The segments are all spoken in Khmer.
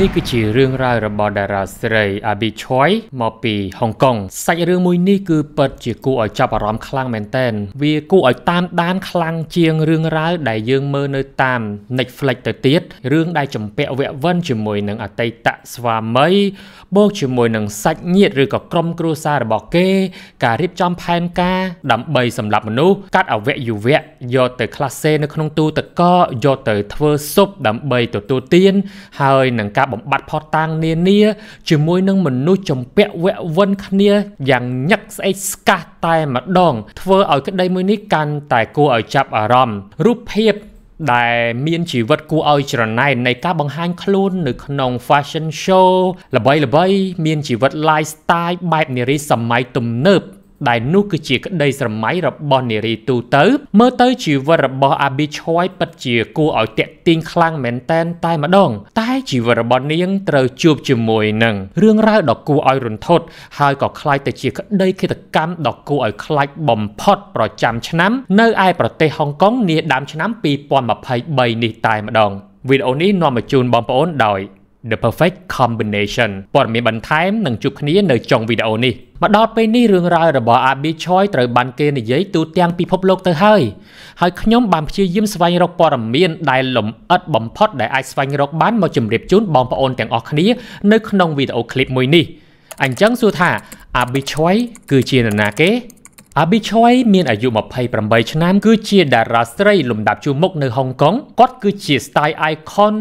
នេះគឺជារឿងរ៉ាវរបស់តារាស្រី Abby Choi មកពីហុងកុងសាច់រឿងមួយនេះគឺពិតជាគួរឲ្យចាប់អារម្មណ៍ខ្លាំងមែនទែនវាគួរឲ្យតាមដាន ខ្លាំងជាងរឿងរ៉ាវដែលយើងមើលនៅតាម Netflix ទៅទៀតរឿងដែលចម្ពាក់វគ្គវិនជាមួយនឹងអតីតស្វាមីបូកជាមួយនឹងសាច់ញាតិឬក៏ក្រុមគ្រួសាររបស់គេ ការរៀបចំផែនការដើម្បីសម្លាប់មនុស្សកាត់អវយវៈយកទៅក្លាសេនៅក្នុងទូទឹកកកយកទៅធ្វើស៊ុបដើម្បីទទួលទានហើយ នឹងការការបំបត្តិផតតាង នានាជាមួយនឹងមនុស្សចម្ពាក់វៈវិនគ្នាយ៉ាងញឹកស្អេកស្កះតែម្ដង ធ្វើឲ្យក្តីមួយនេះកាន់តែគួរឲ្យចាប់អារម្មណ៍រូបភាពដែល មានជីវិតគួរឲ្យច្រណែននៃការបង្ហាញ ខ្លួននៅ ក្នុង fashion show ល្បីៗមានជីវិត lifestyle បែបនារីសម័យទំនើបដែលនោះគឺជាក្តីស្រមៃរបស់នារីទូទៅ មើលទៅជីវិតរបស់អាប៊ីឈួយពិតជា គួរឲ្យតាក់ទាញខ្លាំងមែនតែនតែម្ដងតែជីវិតរបស់នាងត្រូវជួបជាមួយនឹងរឿងរ៉ាវដ៏គួរឲ្យរន្ធត់ហើយក៏คล้ายទៅជាក្តីឃាតកម្មដ៏គួរឲ្យខ្លាច បំផុត ប្រចាំឆ្នាំនៅឯប្រទេសហុងកុងនាដើមឆ្នាំ2023នេះតែម្ដងវីដេអូនេះនាំមកជូនបងប្អូនដោយ The Perfect Combination ព័ត៌មានបន្ថែមនឹងជួបគ្នានៅចុងវីដេអូនេះមកដល់ពេលនេះរឿងរ៉ាវរបស់ Abi Choi ត្រូវបាន គេនិយាយទូទាំងពិភពលោកទៅហើយហើយខ្ញុំបានព្យាយាមស្វែងរកព័ត៌មានដែលលម្អិតបំផុតដែលអាចស្វែងរកបានមកជម្រាបជូនបងប្អូនទាំងអស់គ្នានៅក្នុងវីដេអូឃ្លីបមួយនេះអញ្ចឹងសួរថា Abi Choi គឺជានរណាគេអាប៊ីឆយមានអាយុ28ឆ្នាំ គឺជាតារាស្រី លំដាប់ជួរមុខនៅហុងកុងគាត់គឺជា style icon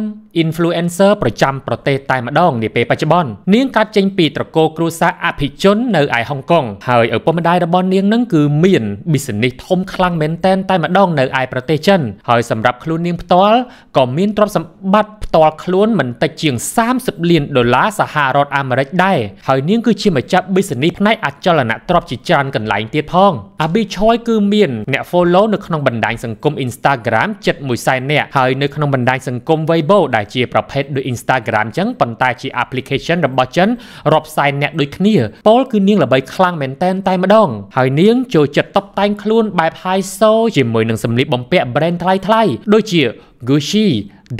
influencer ប្រចាំប្រទេសតែម្ដងនាពេលបច្ចុប្បន្ននាងកាត់ចេញពីត្រកូលគ្រួសារអភិជននៅឯហុងកុងហើយឪពុកម្ដាយរបស់នាងនឹងគឺមាន business ធំខ្លាំងមែនតែនតែម្ដង នៅឯប្រទេសចិនហើយសម្រាប់ខ្លួននាងផ្ទាល់ក៏មានទ្រព្យសម្បត្តិផ្ទាល់ខ្លួនមិនតិចជាង30លានដុល្លារសហរដ្ឋអាមេរិកដែរហើយនាង គឺជាម្ចាស់ business ផ្នែកអចលនទ្រព្យជាច្រើនកន្លែងទៀតផងង Abi Choi គឺមានអ្នក follow នៅក្នុងបណ្ដាញសង្គម Instagram ជិត100,000នាក់ហើយនៅក្នុងបណ្ដាញសង្គម Weibo ដែលជាប្រភេទដូច Instagram ចឹងប៉ុន្តែជា application របស់ចិនរាប់សែនអ្នកដូចគ្នាពលគឺនាងល្បីខ្លាំងមែនតែនតែម្ដង ហើយនាងចូលចិត្តតុបតែងខ្លួន បែប high so ជាមួយនឹងសម្លៀកបំពាក់ brand ថ្លៃៗដូចជា Gucci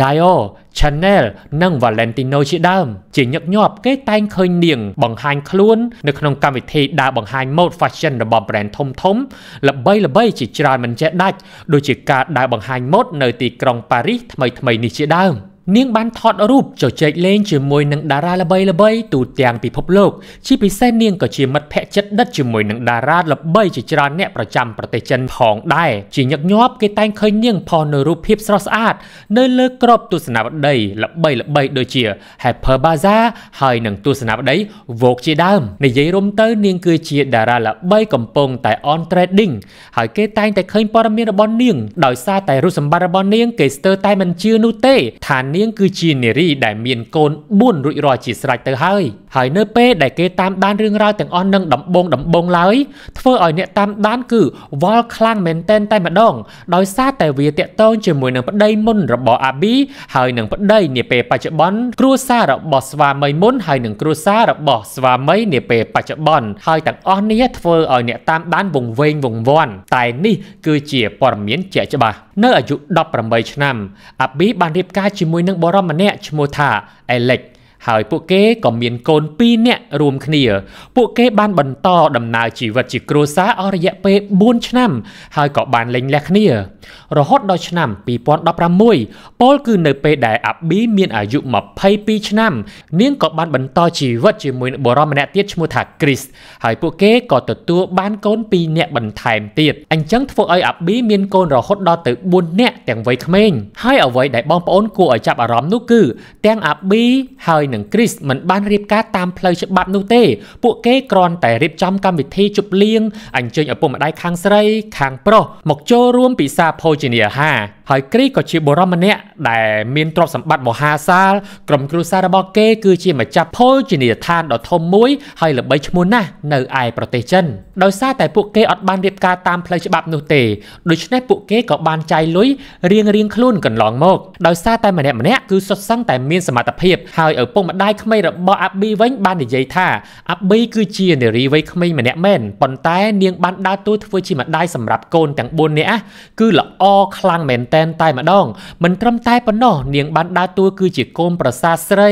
Dior, Chanel និង Valentino ជាដើម ជាញឹកញាប់គេតែងឃើញនាងបង្ហាញខ្លួននៅក្នុងកម្មវិធីដើរបង្ហាញ mode fashion របស់ brand ធំធំល្បីល្បីជាច្រើនមិនចេះដាច់ដូចជាការដើរបង្ហាញ mode នៅទីក្រុង Paris ថ្មីថ្មីនេះជាដើម។នាងបានថតរូបជជែកលេងជាមួយនឹងតារាល្បីៗទូទាំងពិភពលោកជាពិសេសនាងក៏ជាមិត្តភក្តិចិត្តដិតជាមួយនឹងតារាល្បីជាច្រើនអ្នកប្រចាំប្រទេសចិនផងដែរជាញឹកញាប់គេតែងឃើញនាងផុសនៅរូបភាពស្រស់ស្អាត នៅលើក្របទស្សនាវដ្តីល្បីល្បីដូចជា Harper Bazaar ហើយនឹងទស្សនាវដ្តី Vogue ជាដើមនិយាយរួមទៅនាងគឺជាតារាល្បីកំពុងតែ on trending ហើយគេតែងតែឃើញព័ត៌មានរបស់នាងដោយសារតែរូបសម្បត្តិរបស់នាងគេស្ទើរតែមិនជឿនោះទេថានាងគឺជានារីដែលមានកូន4រួចរាល់ជាស្រេចទៅហើយហើយនៅពេលដែលគេតាមដានរឿងរ៉ាវទាំងអស់នឹងដំបង ដំបងឡើយធ្វើឲ្យអ្នកតាមដានគឺវល់ខ្លាំងមែនតែនតែម្ដងដោយសារតែវាតាក់ទងជាមួយនឹងប្តីមុនរបស់អាប៊ីហើយនឹងប្តីនាពេលបច្ចុប្បន្នគ្រួសាររបស់ស្វាមីមុនហើយនឹងគ្រួសាររបស់ស្វាមីនាពេលបច្ចុប្បន្នហើយទាំងអស់នេះធ្វើឲ្យអ្នកតាមដានវង្វេងវង្វាន់តែនេះគឺជាព័ត៌មានជាក់ច្បាស់នៅអាយុ18ឆ្នាំអាប៊ីបានរៀបការជាមួយនឹងបរមម្នាក់ឈ្មោះថាអេលិចហើយពួកគេក៏មានកូន2នាក់រួមគ្នា ពួកគេបានបន្តដំណើរជីវិតជា គ្រួសារអស់រយៈពេល4ឆ្នាំ ហើយក៏បានលែងលះគ្នា រហូតដល់ឆ្នាំ2016ប៉ុលគឺនៅពេលដែលអាប៊ីមានអាយុ22ឆ្នាំនាងក៏បានបន្តជីវិតជាមួយបុរសម្នាក់ទៀតឈ្មោះថាគ្រីសហើយពួកគេក៏ទទួលបានកូន2នាក់បន្ថែមទៀតអញ្ចឹងធ្វើឲ្យអាប៊ីមានកូនរហូតដល់ទៅ4នាក់ទាំងវ័យក្មេងហើយអ្វីដែលបងប្អូនគួរឲ្យចាប់អារម្មណ៍នោះគឺទាំងអាប៊ីហើយនិងគ្រីស្ទមិនបានរៀបការតាមផ្លូវច្បាប់នោះទេពួកគេគ្រាន់តែរៀបចំកម្មវិធីជប់លៀងអញ្ជើញឪពុកម្ដាយខាងស្រី ខាងប្រុសមកចូលរួមពិសាភោជនាហារហើយគ្រីក៏ជាបុរសម្នាក់ដែលមានទ្រព្យសម្បត្តិមហាសាលក្រុមគ្រួសាររបស់គេ គឺជាម្ចាស់ភោជនីយដ្ឋានដ៏ធំមួយ ហើយល្បីឈ្មោះណាស់នៅឯប្រទេសចិនដោយសារតែពួកគេអត់បានរៀបការតាមផ្លូវច្បាប់នោះទេដូច្នេះពួកគេក៏បានចាយលុយរៀងរៀងខ្លួនកន្លងមកដោយសារតែម្នាក់ម្នាក់គឺសុទ្ធសឹងតែមានសមត្ថភាពហើយឪពុកម្ដាយក្មេងរបស់អាប៊ីវិញបាននិយាយថាអាប៊ីគឺជានារីវ័យក្មេងម្នាក់មែនប៉ុន្តែ នាងបានដើរតួធ្វើជាម្ដាយសម្រាប់កូនទាំង4នាក់គឺល្អខ្លាំងមែនទតែនតែម្ដងមិនត្រឹមតែប៉ុណ្ណោះនាងបានដើរតួគឺជាកូនប្រសាស្រី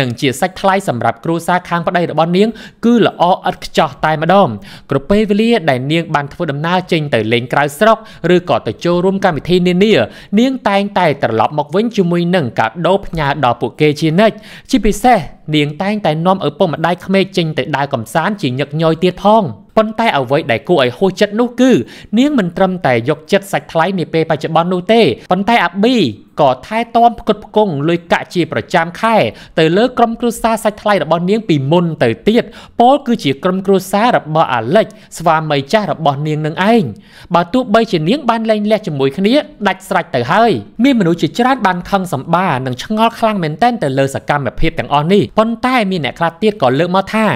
និងជាសាច់ថ្លៃសម្រាប់គ្រួសារខាងប្តីរបស់នាង គឺល្អឥតខ្ចោះតែម្ដងគ្រប់ពេលវេលាដែលនាងបានធ្វើដំណើរចេញទៅលេងក្រៅស្រុកឬក៏ទៅចូលរួមកម្មវិធីនានានាងតែងតែត្រឡប់មកវិញជាមួយនឹងការដោផ្ញើដល់ពួកគេជានិច្ចជាពិសេសនាង តែងតែនាំឪពុកម្ដាយក្មេកចេញទៅដើរកំសាន្តជាញឹកញយទៀតផង។ប៉ុន្តែអ្វីដែលគួរឲ្យហួសចិត្តនោះគឺនាងមិនត្រឹមតែយកចិត្តសាច់ថ្លៃនាពេលបច្ចុប្បន្ននោះទេប៉ុន្តែអាប៊ីក៏ថែទាំផ្គត់ផ្គង់លុយកាក់ជាប្រចាំខែទៅលើក្រុមគ្រួសារសាច់ថ្លៃរបស់នាងពីមុនទៅទៀតពលគឺជាក្រុមគ្រួសាររបស់អាលិច ស្វាមីចាស់របស់នាងនឹងឯងបើទោះបីជានាងបានលែងលះជាមួយគ្នាដាច់ស្រេចទៅហើយមានមនុស្សជាច្រើនបានខឹងសម្បានិងឆ្ងល់ខ្លាំងមែនទែនទៅលើសកម្មភាពទាំងអស់នេះប៉ុន្តែមានអ្នកខ្លះទៀតក៏លើកមកថា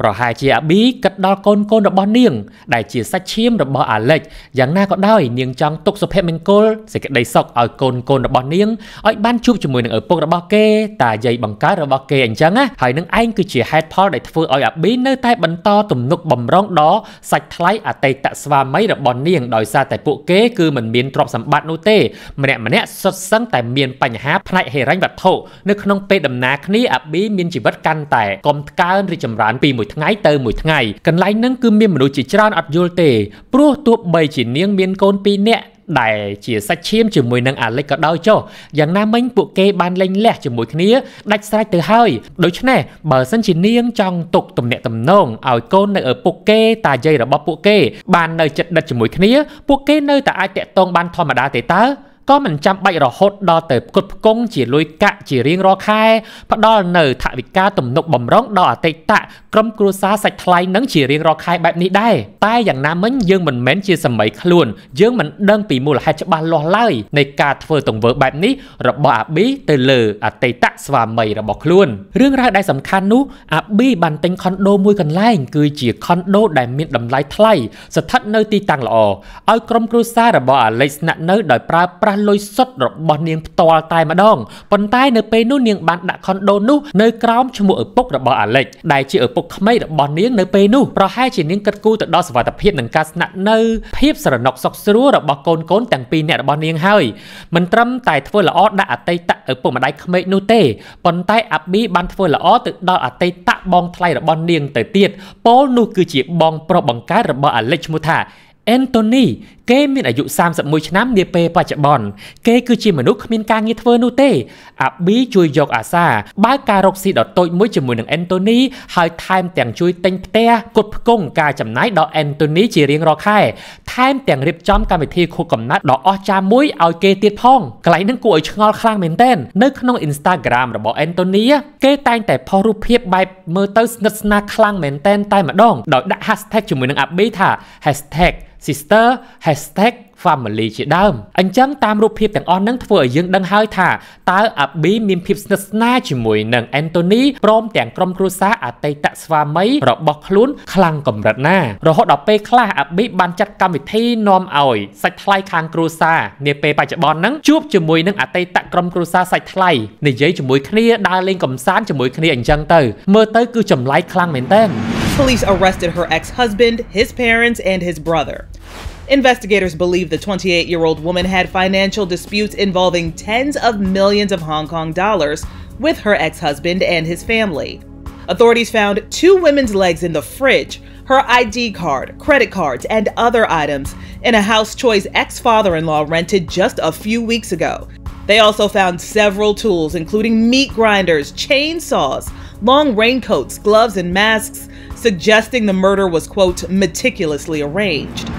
ប្រហែលជាអាប៊ីគិតដល់កូនកូនរបស់នាង ដែលជាសាច់ឈាមរបស់អាលិចយ៉ាងណាក៏ដោយ នាងចង់ទុកសុភមង្គលសេចក្តីសុខឲ្យកូនកូនរបស់នាងឲ្យបានជួបជាមួយនឹងឪពុករបស់គេតាយាយបង្កើតរបស់គេអញ្ចឹងណាហើយនឹងឯងគឺជាហេតុផលដែលធ្វើឲ្យអាប៊ីនៅតែបន្តទំនុកបំរុងដល់សាច់ថ្លៃអតីតស្វាមីរបស់នាងដោយសារតែពួកគេគឺមិនមានទ្រព្យសម្បត្តិនោះទេម្នាក់ម្នាក់សុទ្ធសឹងតែមានបញ្ហាផ្នែកហិរញ្ញវត្ថុនៅក្នុងពេលដំណើរគ្នាអាប៊ីមានជីវិតកាន់តែកំកើនរីចម្រើនពីមួយថ្ងៃទៅមួយថ្ងៃកន្លែងហ្នឹងគឺមានមនុស្សជាច្រើនអត់យល់ទេព្រោះទោះបីជានាងមានកូន2នាក់ដែលជាសាច់ឈាមជាមួយនឹងអាលិចក៏ដោយចុះយ៉ាងណាមិញពួកគេបានលែងលះជាមួយគ្នាដាច់ស្រេចទៅហើយដូច្នេះបើសិនជានាងចង់ទុកទំនាក់ទំនងឲ្យកូននៅឪពុកគេតាយាយរបស់ពួកគេបាននៅចិត្តដិតជាមួយគ្នាពួកគេនៅតែអាចតាក់ទងបានធម្មតាទេតើក៏មិនចាំបាច់រហូតដល់ទៅផ្គត់ផ្គង់ជាលុយកាក់ជារៀងរាល់ខែ ផ្ដល់នៅថវិកាទំនុកបំរុងដល់អតីតក្រុមគ្រួសារសាច់ថ្លៃនឹងជារៀងរាល់ខែបែបនេះដែរតែយ៉ាងណាមិញយើងមិនមែនជាសម័យខ្លួនយើងមិនដឹងពីមូលហេតុច្បាស់លាស់ឡើយនៃការធ្វើទង្វើបែបនេះរបស់អាប៊ីទៅលើអតីតស្វាមីរបស់ខ្លួនរឿងរ៉ាវដែលសំខាន់នោះអាប៊ីបានទិញខុនដូមួយកន្លែង គឺជាខុនដូដែលមានតម្លៃថ្លៃស្ថិតនៅទីតាំងល្អឲ្យក្រុមគ្រួសាររបស់អាឡិចស្នាក់នៅដោយប្រើប្រាស់លុយសុទ្ធរបស់នាងផ្ទាល់តែម្ដងប៉ុន្តែនៅពេលនោះនាងបានដាក់ខុនដូនោះនៅក្រោមឈ្មោះឪពុករបស់អាឡិចដែលជាឪពុកពុកក្មេករបស់នាងនៅពេលនោះប្រហែលជានាងគិតគូរទៅដល់សុវត្ថិភាពនិងការស្នាក់នៅភាពស្រណុកសុខស្រួលរបស់កូនកូនទាំងពីរអ្នករបស់នាងហើយមិនត្រឹមតែធ្វើល្អដាក់អតីតឪពុកម្ដាយក្មេកនោះទេប៉ុន្តែអាប៊ីបានធ្វើល្អទៅដល់អតីតបងថ្លៃរបស់នាងទៅទៀតពលនោះគឺជាបងប្រុសបង្កើតរបស់អាលិចឈ្មោះថាអេនតូនីគេមានអាយុ31ឆ្នាំនាពេលបច្ចុប្បន្នគេគឺជាមនុស្សគ្មានការងារធ្វើនោះទេអាប៊ីជួយយកអាសាបើកការរកស៊ីដ៏តូចមួយជាមួយនឹងអេនតូនីហើយថែមទាំង ជួយទិញផ្ទះគត់ផ្គង់ការចំណាយដល់អេនតូនីជារៀងរាល់ខែថែម ទាំងរៀបចំកម្មវិធីខួបកំណត់ដ៏អស្ចារ្យមួយឲ្យគេទៀតផងកន្លែងហ្នឹងគួរឲ្យឆ្ងល់ខ្លាំងមែនទែននៅក្នុង Instagram របស់អេនតូនីគេតែងតែផុសរូបភាពបែបមើលទៅស្និទ្ធស្នាលខ្លាំងមែនទែនតែម្ដងដោយដាក់ hashtag ជាមួយនឹងអាប៊ីថា #sister #family ជាដើមអញ្ចឹងតាមរូបភាពទាំងអស់ហ្នឹងធ្វើឲ្យយើងដឹងហើយថាតើអាប៊ីមានភាពស្និទ្ធស្នាលជាមួយនឹងអែនតូនីព្រម ទាំងក្រុមគ្រួសារអតីតស្វាមី របស់ខ្លួនខ្លាំងកម្រិតណារហូតដល់ពេលខ្លះអាប៊ីបានចាត់កម្មវិធីនាំឲ្យសាច់ថ្លៃខាងគ្រួសារនាពេលបច្ចុប្បន្នហ្នឹងជួបជាមួយនឹងអតីតក្រុមគ្រួសារសាច់ថ្លៃនិយាយជាមួយគ្នាដើរលេងកំសាន្តជាមួយគ្នាអញ្ចឹងទៅមើលទៅ គឺចម្លែកខ្លាំងមែនទែន Police arrested her ex-husband, his parents, and his brother. Investigators believe the 28 year old woman had financial disputes involving tens of millions of Hong Kong dollars with her ex husband and his family. Authorities found two women's legs in the fridge, her ID card, credit cards, and other items in a house Choi's ex father in law rented just a few weeks ago. They also found several tools, including meat grinders, chainsaws, long raincoats, gloves, and masks, suggesting the murder was, quote, meticulously arranged.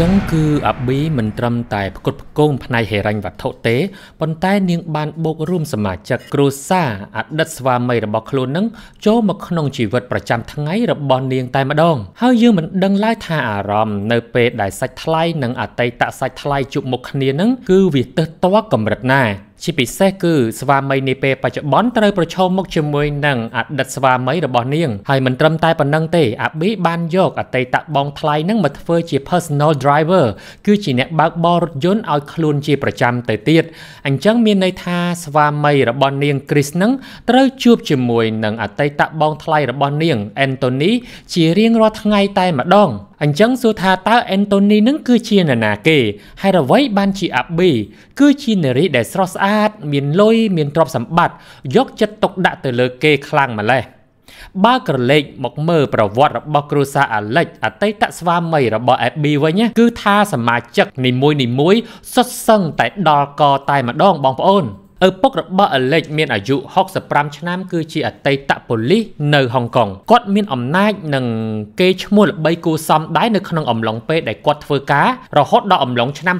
ចឹងគឺអាប៊ីមិនត្រឹមតែផ្គត់ផ្គង់ផ្នែកហិរញ្ញវត្ថុទេប៉ុន្តែនាងបានបូករួមសមាជិកគ្រួសារអតីតស្វាមីរបស់ខ្លួននឹងចូលមកក្នុងជីវិតប្រចាំថ្ងៃរបស់នាងតែម្ដងហើយយើងមិនដឹងឡើយថាអារម្មណ៍នៅពេលដែលសាច់ថ្លៃនិងអតីតសាច់ថ្លៃជួបមុខគ្នានឹងគឺវាទើសទាល់កម្រិតណាជាពិសេសគឺស្វាមីនាពេលបច្ចុប្បន្នត្រូវប្រឈមមុខជាមួយនឹងអតីតស្វាមីរបស់នាងហើយមិនត្រឹមតែប៉ុណ្ណឹងទេ អាប៊ីបានយកអតីតបងថ្លៃនឹងមកធ្វើជា personal driver គឺជាអ្នកបើកបររថយន្តឲ្យខ្លួនជាប្រចាំទៅទៀតអញ្ចឹង មានន័យថាស្វាមីរបស់នាង គ្រីសនឹងត្រូវជួបជាមួយនឹងអតីតបងថ្លៃរបស់នាងអេនតូនីជារៀងរាល់ថ្ងៃតែម្ដងអញ្ចឹងសួរថាតើអេនតូនីនឹងគឺជានរណាគេហើយអ្វី បាន ជាអាប៊ីគឺជានារីដែលស្រស់ស្អាត មានលុយមានទ្រព្យសម្បត្តិយកចិត្តទុកដាក់ទៅលើគេខ្លាំងម្ល៉េះបើក្រឡេកមកមើលប្រវត្តិរបស់គ្រួសារអាលិចអតីតស្វាមីរបស់អេប៊ីវិញគឺថាសមាជិកនីមួយៗសុទ្ធសឹងតែដល់កតែម្ដងបងប្អូន។ឪពុករបស់អលេចមានអាយុ65ឆ្នាំ គឺជាអតីតប៉ូលីសនៅហុងកុងគាត់មាន អំណាចនិងគេឈ្មោះល្បីគួរសមដែរនៅក្នុងអំឡុងពេលដែលគាត់ធ្វើការរហូតដល់អំឡុងឆ្នាំ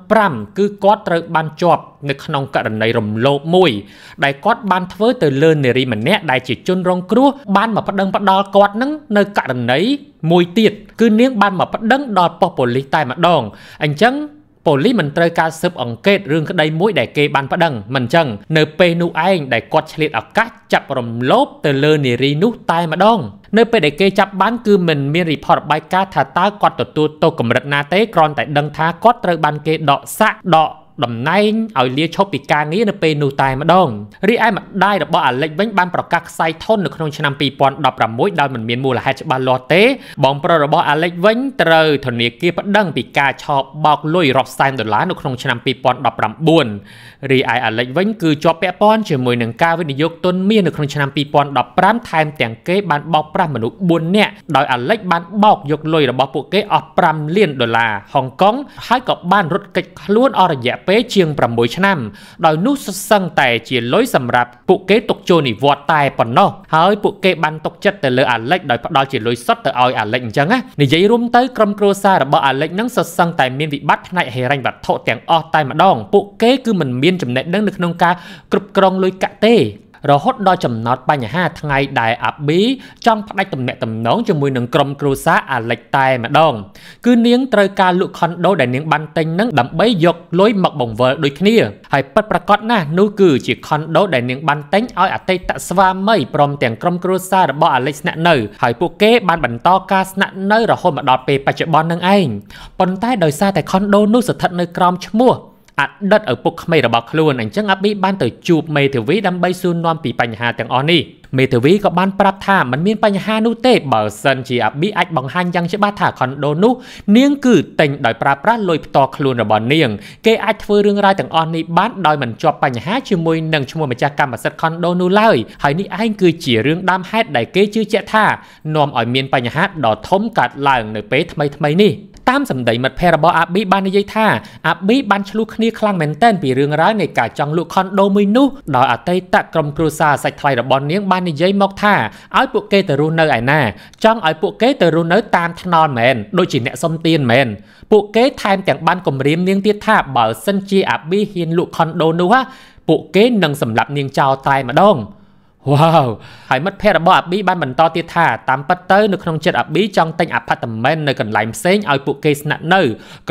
2005គឺគាត់ត្រូវ បានជាប់នៅក្នុងករណីរំលោភមួយ ដែលគាត់បានធ្វើទៅលើនារីម្នាក់ដែលជាជនរងគ្រោះបានមកប្តឹងផ្ដាល់គាត់នឹងនៅករណីមួយទៀតគឺនាង បានមកប្តឹងដល់ប៉ុស្តិ៍ប៉ូលីសតែម្ដងអញ្ចឹងប៉ូលីសមិនត្រូវការស៊ើបអង្កេតរឿងក្តីមួយដែលគេបានប្តឹងមិនចឹងនៅពេលនោះឯងដែលគាត់ឆ្លៀតឱកាសចាប់រំលោភទៅលើនារីនោះតែម្ដងនៅពេលដែលគេចាប់បានគឺមិនមានរីផតបាយការណ៍ថាតើគាត់ទទួលទោសកម្រិតណាទេគ្រាន់តែដឹងថាគាត់ត្រូវបានគេដកសាក់ដកតំណែងឲ្យលាឈប់ពីការងារនៅពេលនោះតែម្ដងរីឯម្ដាយរបស់អាលិចវិញបានប្រកាសខ្សែធននៅក្នុងឆ្នាំ2016ដោយមិនមានមូលហេតុច្បាស់លាស់ទេ បងប្រុសរបស់អាលិចវិញត្រូវធនាគារប្តឹងពីការឆោបបោកលុយរាប់សែនដុល្លារនៅក្នុងឆ្នាំ2019រីឯអាលិចវិញគឺជាប់ពាក់ព័ន្ធជាមួយនឹងការវិនិយោគទុនមាសនៅក្នុងឆ្នាំ2015ថែមទាំងគេបានបោកប្រាស់មនុស្ស4នាក់ដោយអាលិចបានបោកយកលុយរបស់ពួកគេអស់5លានដុល្លារហុងកុងហើយក៏បានរត់គេចខ្លួនអស់រយៈពេលជាង6ឆ្នាំដោយនោះសឹងតែជាលុយសម្រាប់ពួកគេទុកចូលនិវត្តតែប៉ុណ្ណោះហើយពួកគេបានទុកចិត្តទៅលើអាលិចដោយផ្ដល់ជាលុយសុទ្ធទៅឲ្យអាលិចអញ្ចឹងណានិយាយរួមទៅក្រុមគ្រួសាររបស់អាលិចនឹងសសឹងតែមានវិបត្តិផ្នែកហិរញ្ញវត្ថុទាំងអស់តែម្ដងពួកគេគឺមិនមានចំណេះដឹងនៅក្នុងការគ្រប់គ្រងលុយកាក់ទេរហូតដល់ចំណត់បញ្ហាថ្ងៃដែលអាប៊ីចង់ផ្ដាច់ទំនាក់ទំនងជាមួយនឹងក្រុមគ្រួសារអាលិចតែម្ដង គឺនាងត្រូវការលក់ខុនដូដែលនាងបានទិញនឹងដើម្បីយកលុយមកបង្វិលដូចគ្នាហើយពិតប្រាកដណាស់នោះគឺជាខុនដូដែលនាងបានទិញឲ្យអតីតស្វាមីព្រមទាំងក្រុមគ្រួសាររបស់អាលិចស្នាក់នៅហើយពួកគេបានបន្តការស្នាក់នៅរហូតមកដល់ពេលបច្ចុប្បន្ននឹងឯងប៉ុន្តែដោយសារតែខុនដូនោះស្ថិតនៅក្រោមឈ្មោះអតីតឪពុកក្មេករបស់ខ្លួនអញ្ចឹងអាប៊ីបានទៅជួបមេធាវីដើម្បីសួរនាំពីបញ្ហាទាំងអស់នេះមេធាវីក៏បានប្រាប់ថាมันមានបញ្ហានោះទេបើសិនជាអាប៊ីអាចបង្ហាញយ៉ាងច្បាស់ថាខុនដូនោះនាងគឺទិញដោយប្រើប្រាស់លុយផ្ទាល់ខ្លួនរបស់នាងគេអាចធ្វើរឿងរ៉ាវទាំងអស់នេះបានដោយមិនជាប់បញ្ហាជាមួយនឹងឈ្មោះម្ចាស់កម្មសិទ្ធិខុនដូនោះឡើយហើយនេះឯងគឺជារឿងដើមហេតុដែលគេជឿជាក់ថានាំឲ្យមានបញ្ហាដ៏ធំកើតឡើងនៅពេលថ្មីៗនេះតាមសម្ដីមិត្តភ័ក្តិរបស់អាប៊ីបាននិយាយថាអាប៊ីបានឆ្លុះគ្នាខ្លាំងមែនទែនពីរឿងរ៉ាវនៃការចង់លក់ខុនដូមួយនោះដោយអតីតក្រុមគ្រួសារសាច់ថ្លៃរបស់នាង បាននិយាយមកថាឲ្យពួកគេទៅរស់នៅឯណា ចង់ឲ្យពួកគេទៅរស់នៅតាមថ្នល់មែនដូចជាអ្នកសុំទានមែនពួកគេថែមទាំងបានគំរាមនាងទៀតថាបើសិនជា អាប៊ីហ៊ានលក់ខុនដូនោះពួកគេនឹងសម្លាប់នាងចោលតែម្ដង។វ៉ាវហើយមិត្តភ័ក្តិរបស់អាប៊ីបានបន្តទៀតថាតាមពិតទៅនៅក្នុងចិត្តអាប៊ីចង់ទិញអាផាតមិននៅកន្លែងផ្សេងឲ្យពួកគេស្នាក់នៅ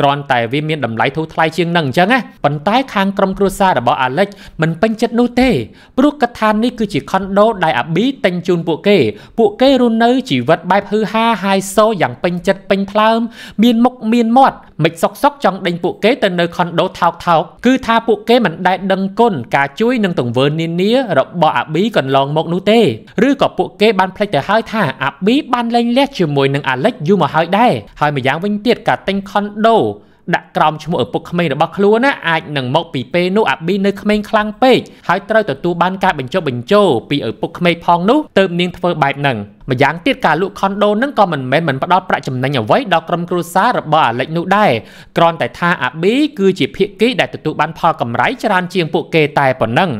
គ្រាន់តែវាមានតម្លៃធូរថ្លៃជាងនឹងអញ្ចឹងណាប៉ុន្តែខាងក្រុមគ្រួសាររបស់អាលិចមិនពេញចិត្តនោះទេព្រោះកថានេះគឺជាខុនដូដែលអាប៊ីទិញជូនពួកគេពួកគេរស់នៅជីវិតបែបហឺហាហាយសូយ៉ាងពេញចិត្តពេញថ្លើម មានមុខមានមាត់មិនសុកសុកចង់ដេញពួកគេទៅនៅខុនដូថោកថោកគឺថាពួកគេមិនដែលដឹងគុណការជួយនឹងទង្វើនានារបស់អាប៊ីកន្លងឡងមកនោះទេឬក៏ពួកគេបានភ្លេចទៅហើយថាអាប៊ីបានលែងលះជាមួយនឹងអាលិចយូរមកហើយដែរហើយម្យ៉ាងវិញទៀតការទិញខុនដូដាក់ក្រោមឈ្មោះឪពុកក្មេងរបស់ខ្លួនណាអាចនឹងមកពីពេលនោះអាប៊ីនៅក្មេងខ្លាំងពេកហើយត្រូវទទួលបានការបញ្ចុះបញ្ចោពីឪពុកក្មេងផងនោះទើបនាងធ្វើបែបហ្នឹងម្យ៉ាងទៀតការលក់ខុនដូនឹងក៏មិនមែនមិនផ្ដល់ប្រាក់ចំណេញអ្វីដល់ក្រុមគ្រួសាររបស់អាលិចនោះដែរគ្រាន់តែថាអាប៊ីគឺជាភាគីដែលទទួលបានផលកម្រៃច្រើនជាងពួកគេតែប៉ុណ្ណឹង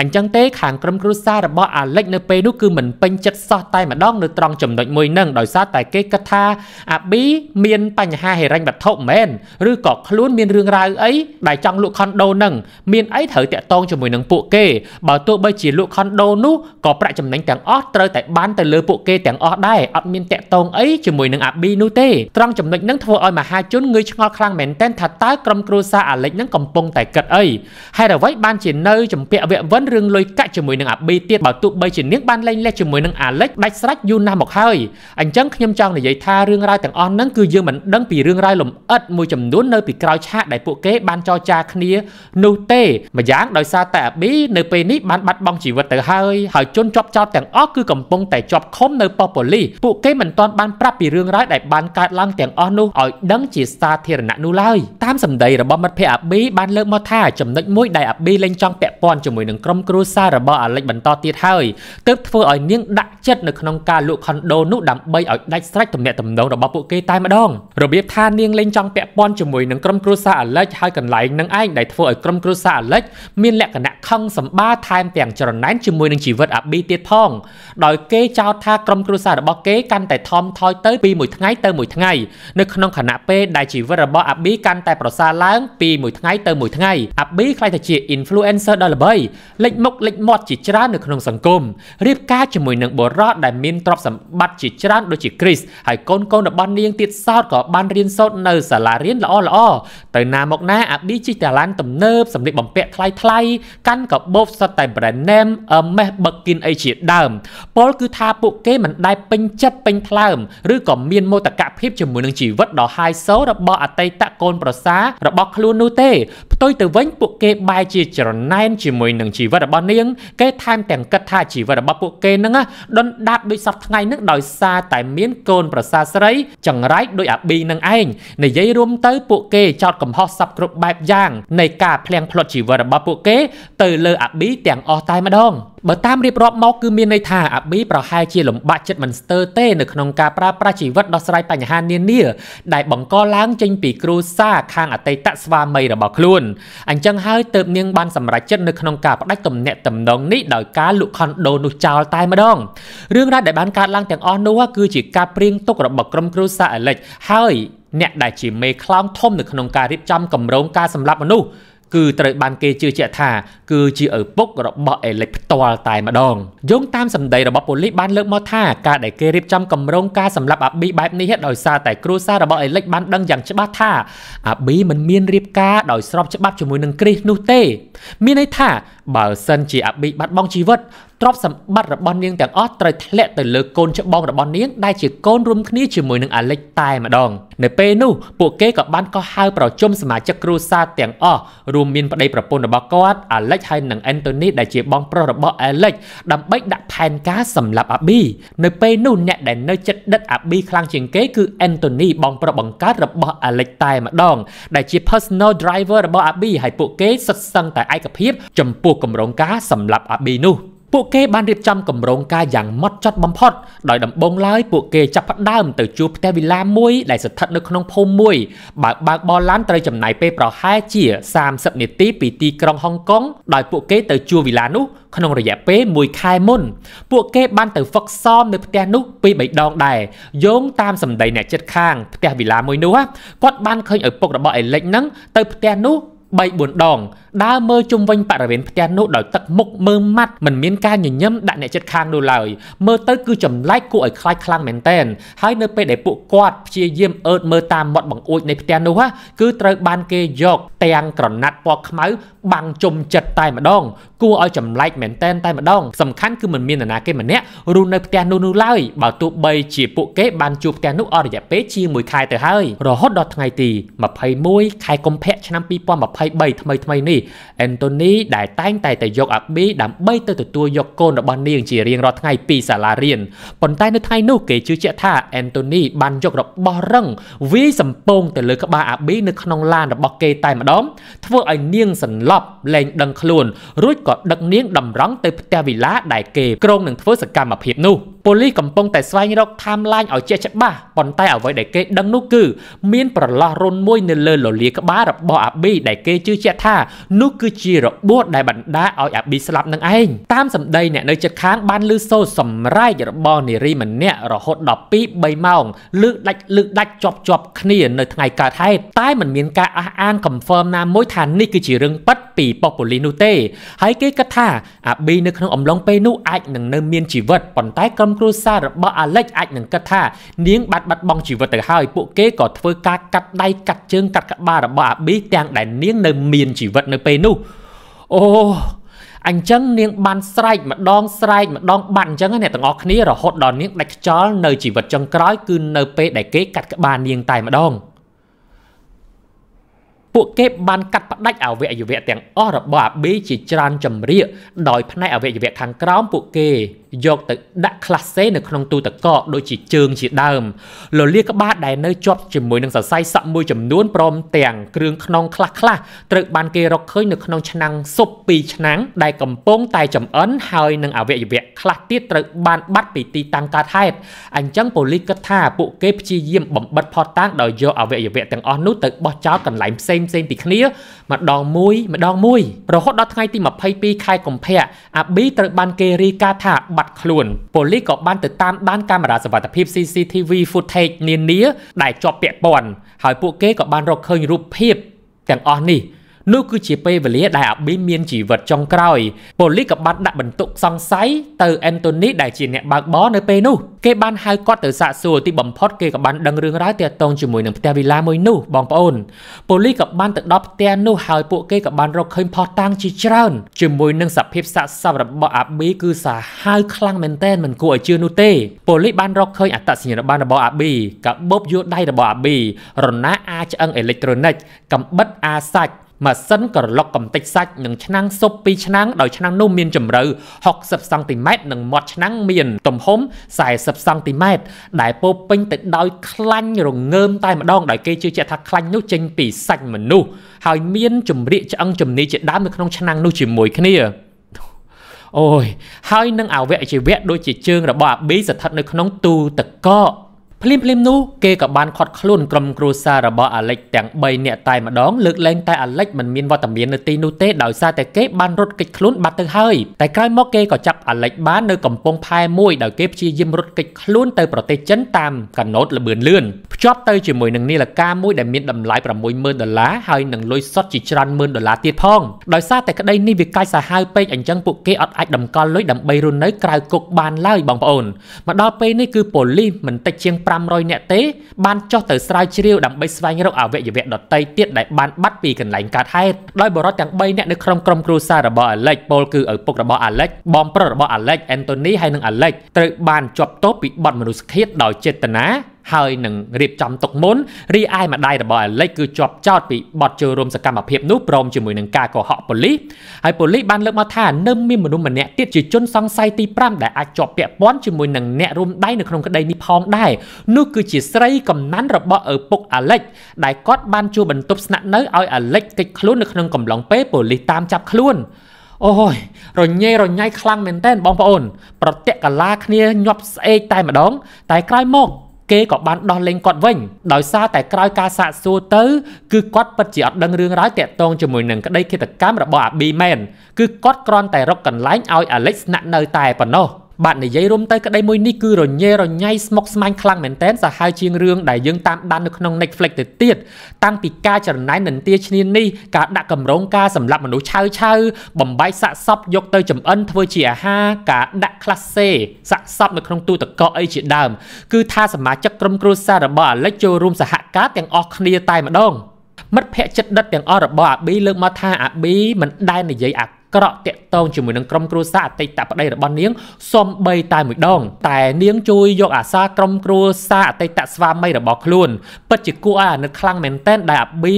អញ្ចឹងទេខាងក្រុមគ្រួសាររបស់អាលិចនៅពេលនោះគឺមិនពេញចិត្តសោះតែម្ដងនៅត្រង់ចំណុចមួយនឹងដោយសារតែគេគិតថាអាប៊ីមានបញ្ហាហិរញ្ញវត្ថុមែនឬក៏ខ្លួនមានរឿងរ៉ាវអីដែលចង់លក់ខុនដូនឹងមានអីត្រូវតាក់ទងជាមួយនឹងពួកគេបើទោះបីជាលក់ខុនដូនោះក៏ប្រាក់ចំណេញទាំងអស់ត្រូវតែបានទៅលើពួកគេគេទាំងអស់ដែរអត់មានតាក់ទងអីជាមួយនឹងអាប៊ីនោះទេត្រង់ចំណុចហ្នឹងធ្វើឲ្យមហាជនងឿឆ្ងល់ខ្លាំងមែនទែនថាតើក្រុមគ្រួសារអាលិចហ្នឹងកំពុងតែគិតអីហើយអ្វីបានជានៅចម្ពាក់វគ្គវិនរឿងលុយកាក់ជាមួយនឹងអាប៊ីទៀតបើទោះបីជានាងបានលែងលះជាមួយនឹងអាលិចដាច់ស្រេចយូរណាស់មកហើយអញ្ចឹងខ្ញុំចង់និយាយថារឿងរ៉ាវទាំងអស់ហ្នឹងគឺយើងមិនដឹងពីរឿងរ៉ាវលំអិតមួយចំនួននៅពីក្រោយឆាកដែលពួកគេបានចរចាគ្នានោះទេម្យ៉ាងដោយសារតែអាប៊ីនៅពេលនេះបានបាត់បង់ជីវិតទៅហើយហើយជនជាប់ចោតទាំងអស់គឺកំពុងតែជាប់ឃុំនៅប៉ុស្តិ៍ប៉ូលីសពួកគេមិនទាន់បានប្រាប់ពីរឿងរ៉ាវដែលបានកើតឡើងទាំងអស់នោះឲ្យដឹងជាសាធារណៈនោះឡើយតាមសម្ដីរបស់មិត្តភ័ក្តិអាប៊ីបានលើកមកថាចំណុចមួយដែលអាប៊ីលែងចង់ពាក់ព័ន្ធជាមួយនឹងក្រុមគ្រួសាររបស់អាលិចបន្តទៀតហើយទើបធ្វើឲ្យនាងដាក់ចិត្តនៅក្នុងការលក់ខុនដូនោះដើម្បីឲ្យដាច់ស្រេចទំនាក់ទំនងរបស់ពួកគេតែម្ដងរបៀបថានាងលែងចង់ពាក់ព័ន្ធជាមួយនឹងក្រុមគ្រួសារអាលិចហើយកន្លែងនឹងឯងដែលធ្វើឲ្យក្រុមគ្រួសារអាលិចមានលក្ខណៈខឹងសម្បាថែមទាំងចរណែនជាមួយនឹងជីវិតអាប៊ីទៀតផងដោយគេចោទថាក្រុមក្រុមគ្រួសាររបស់គេកាន់តែថមថយទៅពីមួយថ្ងៃទៅមួយថ្ងៃនៅក្នុងខណៈពេលដែលជីវិតរបស់អាប៊ីកាន់តែប្រសើរឡើងពីមួយថ្ងៃទៅមួយថ្ងៃអាប៊ីខ្លះទៅជា influencer ដ៏ល្បីលេចមុខលេចមាត់ជាច្រើននៅក្នុងសង្គមរៀបការជាមួយនឹងបុរសដែលមានទ្រព្យសម្បត្តិជាច្រើនដូចជាគ្រីសហើយកូនកូនរបស់នាងទៀតសោតក៏បានរៀនសូត្រនៅសាលារៀនល្អល្អទៅណាមកណា អាប៊ីជិះតាឡានទំនើបសម្លៀកបំពាក់ថ្លៃថ្លៃកាន់កាបូបសុទ្ធតែ brand name មេសបឹកគិនអីជាដើមពលគឺថាពួកគេមិនដែលពេញចិត្តពេញថ្លើមឬក៏មានមោទកភាពជាមួយនឹងជីវិតដ៏ហាយសូររបស់អតីតកូនប្រសារបស់ខ្លួននោះទេផ្ទុយទៅវិញពួកគេបែរជាច្រណែនជាមួយនឹងជីវិតរបស់នាងគេថែមទាំងគិតថាជីវិតរបស់ពួកគេនឹងដុនដាបដោយសពថ្ងៃនឹងដោយសារតែមានកូនប្រសាស្រីចង្រៃដោយអាប៊ីនឹងឯងនិយាយរួមទៅ ពួកគេចោតកំហុសសពគ្រប់បែបយ៉ាងនៃការភ្លៀងផ្លត់ជីវិតរបស់ពួកគេ ទៅលើអាប៊ីទាំងអស់តែម្ដង។បើតាមរៀបរាប់មកគឺមានន័យថាអាប៊ីប្រហែលជាលំបាកចិត្តមិនស្ទើរទេនៅក្នុងការប្រើប្រាស់ជីវិតដោះស្រាយបញ្ហានានា ដែលបង្កឡើងចេញពីគ្រួសារខាងអតីតស្វាមីរបស់ខ្លួនអញ្ចឹងហើយទើបនាងបានសម្រេចចិត្តនៅក្នុងការផ្ដាច់ទំនាក់ទំនងនេះដោយការលក់ខុនដូនោះចោលតែម្ដងរឿងរ៉ាវដែលបានកើតឡើងទាំងអស់នោះគឺជាការព្រៀងទុករបស់ក្រុមគ្រួសារអេលិច ហើយអ្នកដែលជាមេខ្លោងធំនៅក្នុងការរៀបចំគម្រោងការសម្លាប់មនុស្សគឺត្រូវបានគេជឿជាក់ថា គឺជាឪពុករបស់អេលិចផ្ទាល់តែម្ដងយោងតាមសម្ដីរបស់ប៉ូលីសបានលើកមកថាការដែលគេរៀបចំគម្រោងការសម្លាប់អាប៊ីបែបនេះដោយសារតែគ្រួសាររបស់អេលិចបានដឹងយ៉ាងច្បាស់ថាអាប៊ីមិនមានរៀបការដោយស្របច្បាប់ជាមួយនឹងគ្រីស្ទនោះទេមានន័យថាបើសិនជាអាប៊ីបាត់បង់ជីវិតទ្រព្យសម្បត្តិរបស់នាងទាំងអស់ត្រូវធ្លាក់ទៅលើកូនច្បងរបស់នាងដែលជាកូនរួមគ្នាជាមួយនឹងអាលិចតែម្ដង នៅពេលនោះពួកគេក៏បានកោះហៅប្រជុំសមាជិកគ្រួសារទាំងអស់រួមមានប្តីប្រពន្ធរបស់គាត់អាលិចហើយនិងអេនតូនីដែលជាបងប្រុសរបស់អាលិចដើម្បីដាក់ផែនការសម្លាប់អាប៊ីនៅពេលនោះអ្នកដែលនៅចិត្តដិតអាប៊ីខ្លាំងជាងគេគឺអេនតូនីបងប្រុសបង្កើតរបស់អាលិចតែម្ដងដែលជា personal driver របស់អាប៊ីហើយពួកគេសិតសឹងតែឯកភាពចំពោះគម្រោងការសម្លាប់អាប៊ីនោះ។ពួកគេបានរៀបចំគម្រោងការយ៉ាងម៉ត់ចត់បំផុតដោយដំបូងឡើយពួកគេចាប់ផ្ដើមទៅជួលផ្ទះវិឡាមួយដែលស្ថិតនៅក្នុងភូមិមួយបើកបើកបរឡានត្រូវចំណាយពេលប្រហែលជា30នាទីពីទីក្រុងហុងកុងដោយពួកគេទៅជួលវិឡានោះក្នុងរយៈពេល1ខែមុនពួកគេបានទៅហ្វឹកซ้อមនៅផ្ទះនោះពីរដងដែរយោងតាមសម្ដីអ្នកចិត្តខាងផ្ទះវិឡាមួយនោះគាត់បានឃើញឪពុករបស់អេលិចនឹងទៅផ្ទះនោះ3-4ដងដើរមើលជុំវិញបរិវេណផ្ទះនោះដោយទឹកមុខមើលម៉ាត់មិនមានការញញឹមដាក់អ្នកចិត្តខាងនោះឡើយមើលទៅគឺចម្លែកគួរឲ្យខ្លាចខ្លាំងមែនទែនហើយនៅពេលដែលពួកគាត់ព្យាយាមអើតមើលតាមមាត់បង្អួចនៃផ្ទះនោះគឺត្រូវបានគេយក ទាំងក្រណាត់ពណ៌ខ្មៅ បាំងជុំចិត្តតែម្ដង គួរឲ្យចម្លែកមែនទែនតែម្ដងសំខាន់គឺមិនមាននរណាគេម្នាក់រស់នៅផ្ទះនោះនោះឡើយបើទោះបី ជាពួកគេបានជួបផ្ទះនោះអស់រយៈពេលជាមួយខែទៅហើយរហូតដល់ថ្ងៃទី21ខែកុម្ភៈឆ្នាំ2020 2023ថ្មីថ្មីនេះអេនតូនីដែលតែងតែតែយកអាប៊ីដើម្បីទៅទទួលយកកូនរបស់នាងជារៀងរាល់ថ្ងៃពីសាលារៀនប៉ុន្តែនៅថ្ងៃនោះគេជឿជាក់ថាអេនតូនី បានយករបស់រឹងវាយសំពងទៅលើក្បាលអាប៊ីនៅក្នុងឡាន របស់គេតែម្ដងធ្វើឲ្យនាងសន្លប់លែងដឹងខ្លួនរួចក៏ដឹកនាងតម្រង់ទៅផ្ទះវិឡាដែលគេក្រុងនឹងធ្វើសកម្មភាពនោះ។ប៉ូលីសកំពុងតែស្វែងរកថាមឡាញឲ្យជាក់ច្បាស់ប៉ុន្តែអ្វីដែលគេដឹងនោះគឺ មានប្រឡោះរុនមួយនៅលើលលាក្បាលរបស់អាប៊ីដែលគេជឿជាក់ថានោះគឺជារបួសដែលបណ្ដាឲ្យអាប៊ីស្លាប់នឹងឯងតាមសម្ដីអ្នកនៅជិតខាងបានលឺសូរសម្រែករបស់នារីម្នាក់រហូតដល់2 3ម៉ោងលឺដាច់លឺដាច់ជាប់ជាប់គ្នានៅថ្ងៃកើតហេតុតែមិនមានការអះអាង confirm ណាមួយថានេះគឺជារឿងប៉ិតពីប៉ុស្តិ៍ប៉ូលីសនោះទេហើយគេគិតថាអាប៊ីនៅក្នុងអំឡុងពេលនោះអាចនឹងនៅមានជីវិតប៉ុន្តែក្រុមក្រុមគ្រួសាររបស់អាលិចអាចនឹងគិតថានាងបាត់បាត់បង់ជីវិតទៅហើយពួកគេក៏ធ្វើការកាត់ដៃកាត់ជើងកាត់ក្បាលរបស់អាប៊ីទាំងដែលនាងនៅ មានជីវិតនៅពេលនោះអូអញ្ចឹងនាងបានស្រែកម្ដងស្រែកម្ដងបាត់អញ្ចឹងអ្នកទាំងអស់គ្នារហូតដល់នាងដាច់ខ្យល់នៅជីវិតចុងក្រោយគឺនៅពេលដែលគេកាត់ក្បាលនាងតែម្ដងពួកគេបានកាត់ផ្ដាច់អវយវៈទាំងអស់របស់អាប៊ីជាច្រើនចម្រៀកដោយផ្នែកអវយវៈខាងក្រោមពួកគេយកទៅដាក់ក្លាសេនៅក្នុងទូទឹកកកដូចជាជើងជាដើមលលាក្បាលដែលនៅជាប់ជាមួយនឹងសរសៃសក់មួយចំនួនព្រមទាំងគ្រឿងក្នុងខ្លះខ្លះត្រូវបានគេរកឃើញនៅក្នុងឆ្នាំងស៊ុប2ឆ្នាំងដែលកំពុងតែចំអិនហើយនឹងអវយវៈខ្លះទៀតត្រូវបានបាត់ពីទីតាំងកើតហេតុអញ្ចឹងប៉ូលីសគិតថាពួកគេព្យាយាមបំបិតផតតាំងដោយយកអវយវៈទាំងអស់នោះទៅបោះចោលកន្លែងផ្សេងផ្សេងពីគ្នាម្ដងមួយម្ដងមួយរហូតដល់ថ្ងៃទី22ខែកុម្ភៈអាប៊ីត្រូវបានគេរាយការណ៍ថាបាបាត់ខ្លួនប៉ូលីសក៏បានទៅតាមដានកាមេរ៉ាសវត្ថិភាព CCTV footage នានា ដែលជាប់ពាក់ព័ន្ធហើយពួកគេក៏បានរកឃើញរូបភាពទាំងអស់នេះនោះគឺជាពេលវេលាដែលអាប៊ីមានជីវិតចុងក្រោយប៉ូលីសក៏បានដាក់បន្ទុកសង្ស័យទៅអេនតូនីដែលជាអ្នកបើកបរនៅពេលនោះគេបានហៅគាត់ទៅសាកសួរទីបំផុតគេក៏បានដឹងរឿងរ៉ាវទាក់ទងជាមួយនឹងផ្ទះវិឡាមួយនោះបងប្អូនប៉ូលីសក៏បានទៅដល់ផ្ទះនោះហើយពួកគេក៏បានរកឃើញផោះតាំងជាច្រើនជាមួយនឹងសភាពសាកសពរបស់អាប៊ីគឺសាហាវខ្លាំងមែនទែនមិនគួរឲ្យជឿនោះទេប៉ូលីសបានរកឃើញអត្តសញ្ញាណប័ណ្ណរបស់អាប៊ីកាបូបយោដៃរបស់អាប៊ីរណាអាឆ្អឹងអេលិចត្រូនិកកំបិតអាសាច់ម៉ាស៊ីនក្រឡុកកំទេចសាច់និងឆ្នាំងស៊ុប2ឆ្នាំងដោយឆ្នាំងនោះមានជម្រៅ60សង់ទីម៉ែត្រនិងមាត់ឆ្នាំងមាន ទំហំ40សង់ទីម៉ែត្រដែលពោពេញទៅដោយខ្លាញ់រងើមតែម្ដងដោយគេជឿជាក់ថាខ្លាញ់នោះចេញពីសាច់មនុស្សហើយមានជំរាកឆ្អឹងជំនីជាដើមនៅក្នុងឆ្នាំងនោះជាមួយគ្នាអូយហើយនឹងអវយវៈដូចជាជើងរបស់អាប៊ីស្ថិតនៅក្នុង ទូទឹកកកភ្លាមភ្លាមនោះគេក៏បានខត់ខ្លួនក្រុមគ្រួសាររបស់អាលិចទាំង3នាក់តែម្ដងលើកលែងតែអាលិចមិនមានវត្តមាននៅទីនោះទេដោយសារតែគេបានរត់គេចខ្លួនបាត់ទៅហើយតែក្រោយមកគេក៏ចាប់អាលិចបាននៅកំពង់ផែមួយដោយគេព្យាយាមរត់គេចខ្លួនទៅប្រទេសចិនតាមកណូត លបឿនលឿនភ្ជាប់ទៅជាមួយនឹងនាឡិកាមួយដែលមានតម្លៃ60000ដុល្លារហើយនឹងលុយសុទ្ធជាច្រើនម៉ឺនដុល្លារទៀតផងដោយសារតែក្តីនេះវាកាចសាហាវពេកអញ្ចឹងពួកគេអត់អាចតម្កល់លុយដើម្បីរស់នៅក្រៅគុកបានឡើយបងប្អូនមកដល់ពេលនេះគឺប៉ូលីសមិនតិចជាង500នាក់ទេបានចុះទៅស្រាវជ្រាវដើម្បីស្វែងរកអវយវៈដតីទៀតដែលបានបាត់ពីកន្លែងកើតហេតុដោយបរិវត្តទាំង3នាក់នៅក្នុងក្រុមគ្រួសាររបស់អាឡិចពលគឺឪពុករបស់អាឡិចបងប្រុសរបស់អាឡិចអេនតូនីហើយនិងអាឡិចត្រូវបានជាប់ទោសពីបទមនុស្សឃាតដោយចេតនាហើយនឹងរៀបចំទុកមុនរីឯម្ដាយរបស់អាលិចគឺជាប់ចោតពីបទចូលរួមសកម្មភាពនោះព្រមជាមួយនឹងការកុហកប៉ូលីសហើយប៉ូលីសបានលើកមកថានៅមានមនុស្សម្នាក់ទៀតជាជនសង្ស័យទី5ដែលអាចជាប់ពាក់ព័ន្ធជាមួយនឹងអ្នករួមដៃនៅក្នុងក្តីនេះផងដែរនោះគឺជាស្រីកំណាន់របស់ឪពុកអាលិចដែលគាត់បានជួបបន្ទប់ស្នាក់នៅឲ្យអាលិចកិច្ចខ្លួននៅក្នុងកំឡុងពេលប៉ូលីសតាមចាប់ខ្លួនអូយរញ៉េរញ៉ៃខ្លាំងមែនតើបងប្អូន ប្រតិកលាគ្នាញាប់ស្អេកតែម្ដង តែក្រោយមកគេក៏បានដោះលែងគាត់វិញដោយសារតែក្រោយការសាកសួរទៅគឺគាត់ពិតជាអត់ដឹងរឿងរ៉ាវតាក់ទងជាមួយនឹងក្តីឃាតកម្មរបស់អាប៊ីមែនគឺគាត់គ្រាន់តែរកកន្លែងឲ្យអាលិចស្នាក់នៅតែប៉ុណ្ណោះបាទនិយាយរួមទៅក្តីមួយនេះគឺរញ៉េរញ៉ៃស្មុកស្មាញខ្លាំងមែនទែនសាហាវជាងរឿងដែលយើងតាមដាននៅក្នុង Netflix ទៅទៀតតាំងពីការចរណែននន្ទាឈ្នាននេះការដាក់កម្រងការសម្លាប់មនុស្សឆៅឆៅបំបែកសាក់សពយកទៅចំអិនធ្វើជាអាហារការដាក់ក្លាសេសាក់សពនៅក្នុងទូទឹកកកអីជាដើម គឺថាសមាជិកក្រុមគ្រួសាររបស់អាលិចចូលរួមសហការទាំងអស់គ្នាតែម្ដង មិត្តភ័ក្ដិចិត្តដិតទាំងអស់របស់អាប៊ីលើកមកថាអាប៊ីមិនដែលនិយាយអាក្រក់តាក់ទងជាមួយនឹងក្រុមគ្រួសារអតីតប្តីរបស់នាងសំបីតែមួយដងតែនាងជួយយកអាសាក្រុមគ្រួសារអតីតស្វាមីរបស់ខ្លួនពិតជាគួរឲ្យអាណិតខ្លាំងមែនទែនដែលអាប៊ី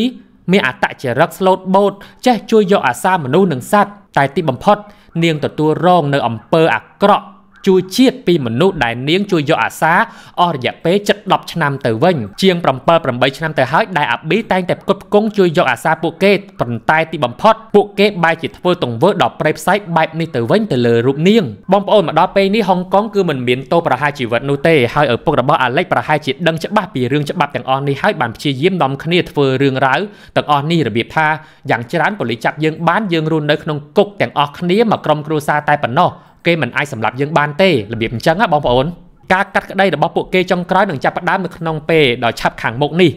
មានអតចរិតស្លូតបូតចេះជួយយកអាសាមនុស្សនិងសត្វតែទីបំផុត នាងទទួលរងនៅអំពើអាក្រក់ជួយជាតិពីមនុស្សដែលនាងជួយយកអាសាអស់រយៈពេលជិត10ឆ្នាំទៅវិញជាង7 8ឆ្នាំទៅហើយដែលអាប៊ីតែងតែផ្គត់ផ្គង់ជួយយកអាសាពួកគេប៉ុន្តែទីបំផុតពួកគេបែរជាធ្វើទង្វើដ៏ប្រេផ្សែកបែបនេះទៅវិញទៅលើរូបនាងបងប្អូនមកដល់ពេលនេះហុងកុងគឺមិនមានទោសប្រហារជីវិតនោះទេហើយឪពុករបស់អាឡិចប្រហែលជាដឹងច្បាស់ពីរឿងច្បាប់ទាំងអស់នេះហើយបានព្យាយាមនាំគ្នាធ្វើរឿងរ៉ាវទាំងអស់នេះរបៀបថាយ៉ាងច្រើនប៉ូលីសចាប់យើងបានយើងរស់នៅក្នុងគុកទាំងអស់គ្នាមកក្រុមគ្រួសារតែប៉ុណ្ណោះគេមិនអាចសម្លាប់យើងបានទេរបៀបអញ្ចឹងណាបងប្អូនការកាត់ក្តីរបស់ពួកគេចុងក្រោយនឹងចាប់ផ្ដើមនៅក្នុងពេលដ៏ឆាប់ខាងមុខនេះ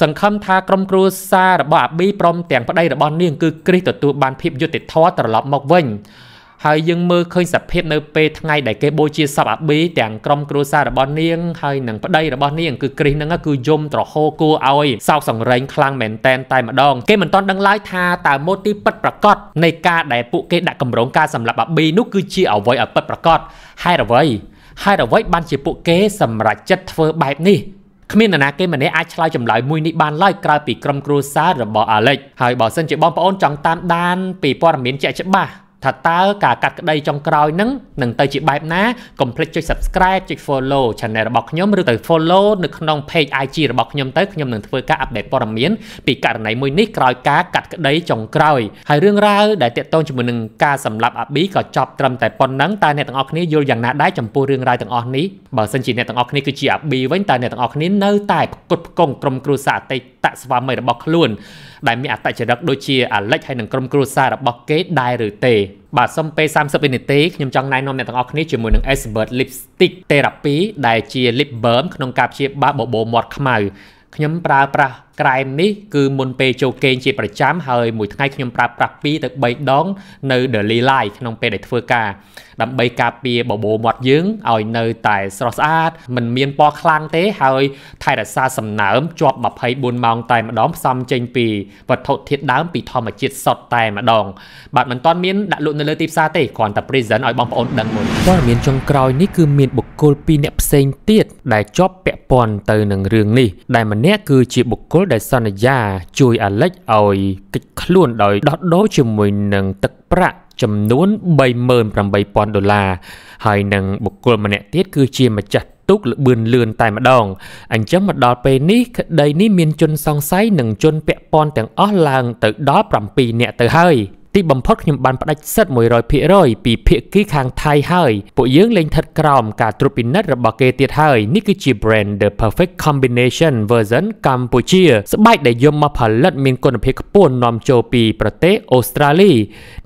សង្ឃឹមថាក្រុមគ្រួសាររបស់អាប៊ីព្រមទាំងប្តីរបស់នាងគឺគ្រីសទទួលបានភាពយុត្តិធម៌ត្រឡប់មកវិញហើយយើងមើលឃើញសភាពនៅពេលថ្ងៃដែលគេបូជាសពអាប៊ីទាំងក្រុមគ្រួសាររបស់នាងហើយនិងប្តីរបស់នាងគឺគ្រីសហ្នឹងគឺយំត្រហោគួរឲ្យសោកសង្រេងខ្លាំងមែនតែនតែម្ដងគេមិនទាន់ដឹងឡើយថាតើម៉ូទីពិតប្រកបនៃការដែលពួកគេដាក់កម្រងការសម្លាប់អាប៊ីនោះគឺជាអ្វីឲ្យពិតប្រកបហេតុអ្វីហេតុអ្វីបានជាពួកគេ សម្រេចចិត្តធ្វើបែបនេះគ្មាននរណាគេម្នាក់អាចឆ្លើយចម្លើយមួយនេះបានឡើយក្រៅពីក្រុមគ្រួសាររបស់អាឡិចហើយបើសិនជាបងប្អូនចង់តាមដានពីព័ត៌មានជាក់ច្បាស់ថាតើការកាត់ក្តីចុងក្រោយនឹងនឹងទៅជាបែបណាកុំភ្លេចចុច subscribe ចុច follow channel របស់ខ្ញុំឬទៅ follow នៅក្នុង page IG របស់ខ្ញុំទៅខ្ញុំនឹងធ្វើការ update ព័ត៌មានពីករណីមួយនេះក្រោយការកាត់ក្តីចុងក្រោយហើយរឿងរ៉ាវដែលទាក់ទងជាមួយនឹងការសម្លាប់អាប៊ីក៏ចប់ត្រឹមតែប៉ុណ្្នឹងតើអ្នកទាំងអស់គ្នាយល់យ៉ាងណាដែរចំពោះរឿងរ៉ាវទាំងអស់នេះបើសិនជាអ្នកទាំងអស់គ្នាគឺជាអាប៊ីវិញតើអ្នកទាំងអស់គ្នានៅតែផ្គត់ផ្គង់ក្រុមគ្រួសារអតីតស្វាមីរបស់ខ្លួន ដែលមានអត្តចរិតដូចជាអាលិចហើយនឹងក្រុមគ្រួសាររបស់គេដែរឬទេបាទសុំពេល30វិនាទីខ្ញុំចង់ណែនាំអ្នកទាំងអស់គ្នាជាមួយនឹង Expert Lipstick Therapy ដែលជា lip balm ក្នុងការព្យាបាលបបោមាត់ខ្មៅខ្ញុំប្រើប្រាស់ក្រែមនេះគឺមុនពេលចូលគេងជាប្រចាំ ហើយមួយថ្ងៃខ្ញុំប្រើប្រាស់2ទៅ3ដងនៅ Daily Life ក្នុងពេលដែលធ្វើការដើម្បីការពារបបោមាត់យើងឲ្យនៅតែស្រស់ស្អាតមិនមានពណ៌ខ្លាំងទេហើយថែរក្សាសំណើមជាប់24ម៉ោងតែម្ដងផ្សំចេញពីវត្ថុធាតុដើមពីធម្មជាតិសុទ្ធតែម្ដងបាទមិនទាន់មានដាក់លក់នៅលើទីផ្សារទេគ្រាន់តែ present ឲ្យបងប្អូនដឹងមុនព័ត៌មានចុងក្រោយនេះគឺមានបុគ្គល2អ្នកផ្សេងទៀតដែលជាប់ពាក់ព័ន្ធទៅនឹងរឿងនេះដែលម្នាក់គឺជាបុគ្គលដែលសន្យា ជួយអាលិចឲ្យកិច្ចខ្លួនដោយដោះដូរជាមួយនឹងទឹកប្រាក់ចំនួន38,000ដុល្លារហើយនឹងបុគ្គលម្នាក់ទៀតគឺជាម្ចាស់ទុកលបឿនលឿនតែម្ដង អញ្ចឹងមកដល់ពេលនេះក្តីនេះមានជនសង្ស័យនិងជនពាក់ព័ន្ធទាំងអស់ឡើងទៅដល់7នាក់ទៅហើយទីបំផុតខ្ញុំបានផ្ដាច់សិទ្ធ100%ពីភាគីខាងថៃហើយពួកយើងលែងថិតក្រោមការត្រួតពិនិត្យរបស់គេទៀតហើយនេះគឺជា brand the perfect combination version កម្ពុជាស្បែកដែលយកមកផលិតមានគុណភាពខ្ពស់នាំចូលពីប្រទេសអូស្ត្រាលី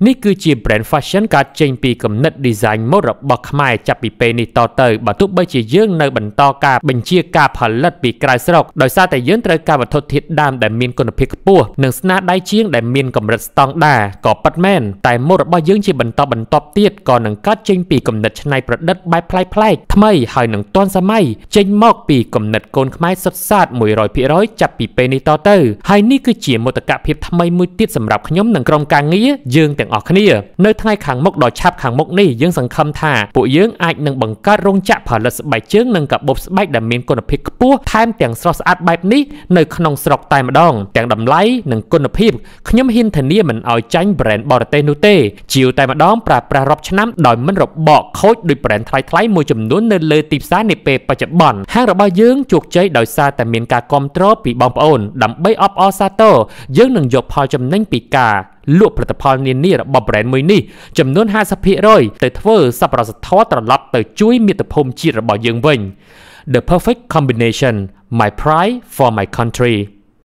នេះគឺជា brand fashion កើតចេញពីគំនិត design mode របស់ខ្មែរចាប់ពីពេលនេះតទៅបើទោះបីជាយើងនៅបន្តការបញ្ជាការផលិត ពីក្រៅស្រុកដោយសារតែយើងត្រូវការវត្ថុធាតុដើមដែលមានគុណភាពខ្ពស់និងស្នាដៃជាងដែលមានកម្រិតស្តង់ដារក៏ពិតមែន តែមុខរបស់យើងជាបន្តបន្ទាប់ទៀតក៏នឹងកើតចេញពីគំនិតច្នៃប្រឌិតបែបប្លែកប្លែកថ្មីហើយនឹងទាន់សម័យចេញមក ពីគំនិតកូនខ្មែរសុទ្ធសាធ100%ចាប់ពីពេលនេះតទៅហើយនេះគឺជាមោទកភាពថ្មីមួយទៀតសម្រាប់ខ្ញុំនិងក្រុមការងារយើងទាំងអស់គ្នានៅថ្ងៃខាងមុខដ៏ឆាប់ខាងមុខនេះយើងសង្ឃឹមថាពួកយើងអាចនឹងបង្កើតរោងចក្រផលិតស្បែកជើងនិងកាបូបស្បែកដែលមានគុណភាពខ្ពស់ថែមទាំងស្រស់ស្អាតបែបនេះនៅក្នុងស្រុកតែម្ដងទាំងតម្លៃនិងគុណភាពខ្ញុំហ៊ានធានាមិនឲ្យចាញ់ប្រេនបរទេសនោះទេ ជាវតែម្ដងប្រើប្រាស់រាប់ឆ្នាំដោយមិនរបកខូចដោយប្រេនថ្លៃថ្លៃមួយចំនួននៅលើទីផ្សារនាពេលបច្ចុប្បន្នហាងរបស់យើងជោគជ័យដោយសារតែមានការគ្រប់គ្រងពីបងប្អូនដើម្បីអបអរសាទរយើងនឹងយក ផលចំណេញពីការលក់ផលិតផលនានារបស់ brand មួយនេះចំនួន50%ទៅធ្វើសប្បុរសធម៌ត្រឡប់ ទៅជួយ មាតុភូមិជាតិរបស់យើងវិញ The perfect combination my pride for my country